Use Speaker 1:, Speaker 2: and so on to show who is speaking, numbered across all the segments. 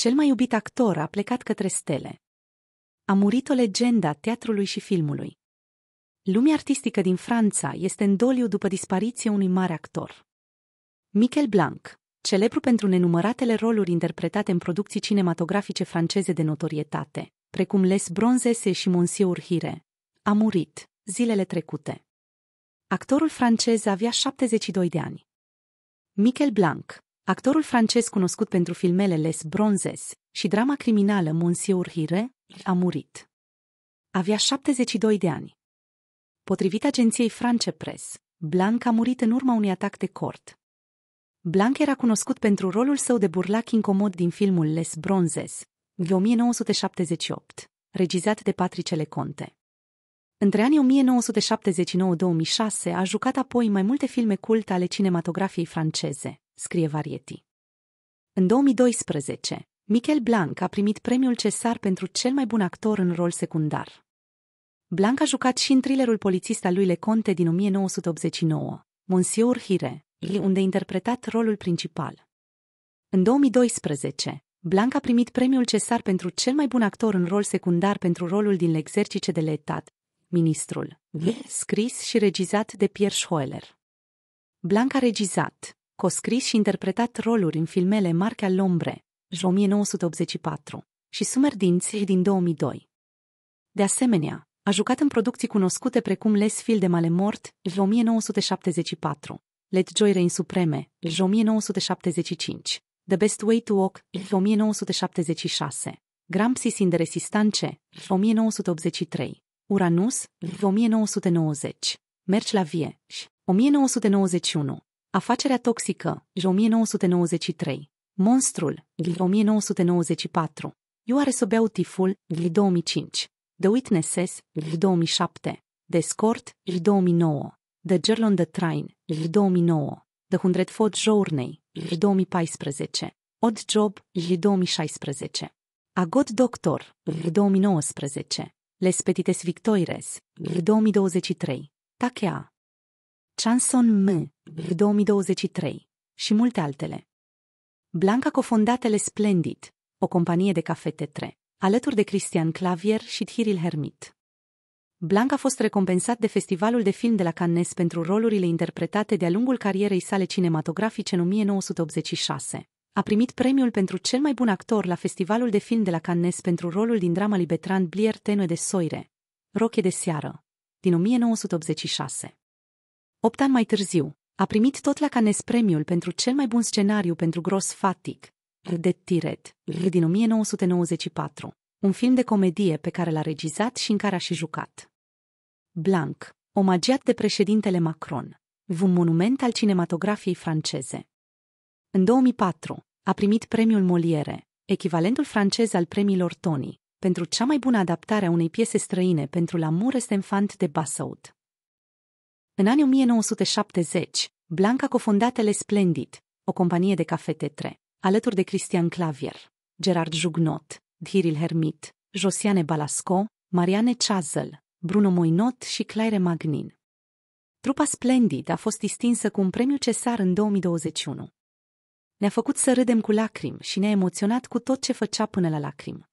Speaker 1: Cel mai iubit actor a plecat către stele. A murit o legendă a teatrului și filmului. Lumea artistică din Franța este în doliu după dispariția unui mare actor. Michel Blanc, celebru pentru nenumăratele roluri interpretate în producții cinematografice franceze de notorietate, precum Les Bronzese și Monsieur Hire, a murit zilele trecute. Actorul francez avea 72 de ani. Michel Blanc, Actorul francez cunoscut pentru filmele Les Bronzes și drama criminală Monsieur Hire a murit. Avea 72 de ani. Potrivit agenției France Press, Blanc a murit în urma unui atac de cort. Blanc era cunoscut pentru rolul său de burlac incomod din filmul Les Bronzes, de 1978, regizat de Patrice Leconte. Între anii 1979-2006 a jucat apoi mai multe filme cult ale cinematografiei franceze, scrie Variety. În 2012, Michel Blanc a primit premiul Cesar pentru cel mai bun actor în rol secundar. Blanc a jucat și în thrillerul polițist al lui Leconte din 1989, Monsieur Hire, unde a interpretat rolul principal. În 2012, Blanc a primit premiul Cesar pentru cel mai bun actor în rol secundar pentru rolul din L'exercice de l'Etat, Ministrul, scris și regizat de Pierre Schoeller. Blanc a regizat coscris și interpretat roluri în filmele Marca Lombre, 1984, și Sumer din din 2002. De asemenea, a jucat în producții cunoscute precum Les Fil de Malemort, 1974, Let Joy Reign Supreme, 1975, The Best Way to Walk, 1976, Gramsci in de Resistance, 1983, Uranus, 1990, Merci la Vie, 1991, Afacerea toxică, 1993. Monstrul, 1994. You are so beautiful, 2005. The Witnesses, 2007. The Escort, 2009. The Girl on the Train, 2009. The foot Journey, 2014. Odd Job, 2016. A God Doctor, 2019. Les Petites Victoires, 2023. Takea, Chanson M, 2023 și multe altele. Blanca cofondatele Splendid, o companie de cafetetre, alături de Cristian Clavier și Thiril Hermit. Blanca a fost recompensat de Festivalul de Film de la Cannes pentru rolurile interpretate de-a lungul carierei sale cinematografice în 1986. A primit premiul pentru cel mai bun actor la Festivalul de Film de la Cannes pentru rolul din drama Libetran Blier Tenue de Soire, Roche de seară, din 1986. Opt ani mai târziu, a primit tot la Cannes premiul pentru cel mai bun scenariu pentru gros fatic, R. de Tiret, R. din 1994, un film de comedie pe care l-a regizat și în care a și jucat. Blanc, omagiat de președintele Macron, un monument al cinematografiei franceze. În 2004, a primit premiul Moliere, echivalentul francez al premiilor Tony, pentru cea mai bună adaptare a unei piese străine pentru La Mure Enfant de Bassaud. În anii 1970, Blanca cofondatele Splendid, o companie de cafete 3, alături de Cristian Clavier, Gerard Jugnot, Dhiril Hermit, Josiane Balasco, Marianne Chazel, Bruno Moinot și Claire Magnin. Trupa Splendid a fost distinsă cu un premiu Cesar în 2021. Ne-a făcut să râdem cu lacrim și ne-a emoționat cu tot ce făcea până la lacrim.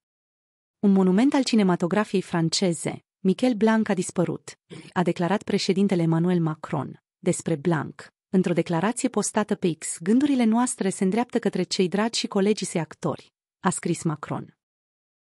Speaker 1: Un monument al cinematografiei franceze, Michel Blanc a dispărut, a declarat președintele Emmanuel Macron despre Blanc. Într-o declarație postată pe X, gândurile noastre se îndreaptă către cei dragi și colegii săi actori, a scris Macron.